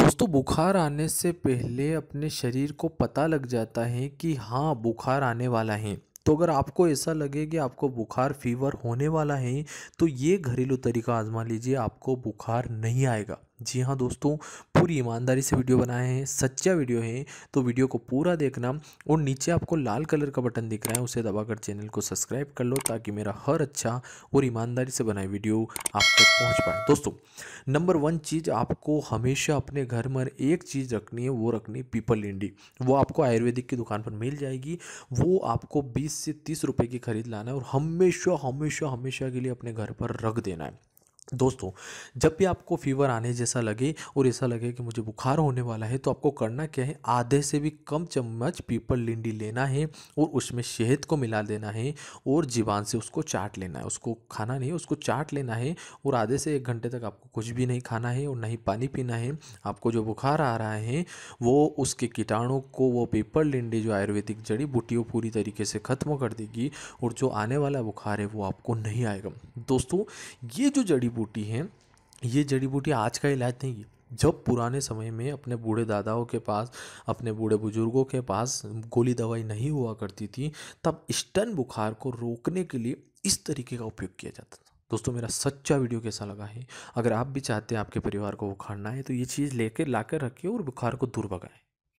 दोस्तों बुखार आने से पहले अपने शरीर को पता लग जाता है कि हाँ बुखार आने वाला है तो अगर आपको ऐसा लगे कि आपको बुखार फीवर होने वाला है तो ये घरेलू तरीका आजमा लीजिए आपको बुखार नहीं आएगा जी हाँ दोस्तों पूरी ईमानदारी से वीडियो बनाए हैं सच्चा वीडियो है तो वीडियो को पूरा देखना और नीचे आपको लाल कलर का बटन दिख रहा है उसे दबाकर चैनल को सब्सक्राइब कर लो ताकि मेरा हर अच्छा और ईमानदारी से बनाए वीडियो आप तक पहुँच पाए दोस्तों नंबर वन चीज़ आपको हमेशा अपने घर में एक चीज़ रखनी है वो रखनी है पीपल इंडी वो आपको आयुर्वेदिक की दुकान पर मिल जाएगी वो आपको बीस से तीस रुपये की खरीद लाना है और हमेशा हमेशा हमेशा के लिए अपने घर पर रख देना है दोस्तों जब भी आपको फीवर आने जैसा लगे और ऐसा लगे कि मुझे बुखार होने वाला है तो आपको करना क्या है आधे से भी कम चम्मच पीपल लिंडी लेना है और उसमें शहद को मिला देना है और जीवान से उसको चाट लेना है उसको खाना नहीं उसको चाट लेना है और आधे से एक घंटे तक आपको कुछ भी नहीं खाना है और ना ही पानी पीना है आपको जो बुखार आ रहा है वो उसके कीटाणु को वो पीपल लिंडी जो आयुर्वेदिक जड़ी बूटी पूरी तरीके से ख़त्म कर देगी और जो आने वाला बुखार है वो आपको नहीं आएगा दोस्तों ये जो जड़ी बूटी बूटी हैं ये जड़ी बूटी आज का इलाज नहीं है जब पुराने समय में अपने बूढ़े दादाओं के पास अपने बूढ़े बुजुर्गों के पास गोली दवाई नहीं हुआ करती थी तब स्टन बुखार को रोकने के लिए इस तरीके का उपयोग किया जाता था दोस्तों मेरा सच्चा वीडियो कैसा लगा है अगर आप भी चाहते हैं आपके परिवार को बुखारना है तो ये चीज़ लेकर ला कर रखिए और बुखार को दूर भगाएँ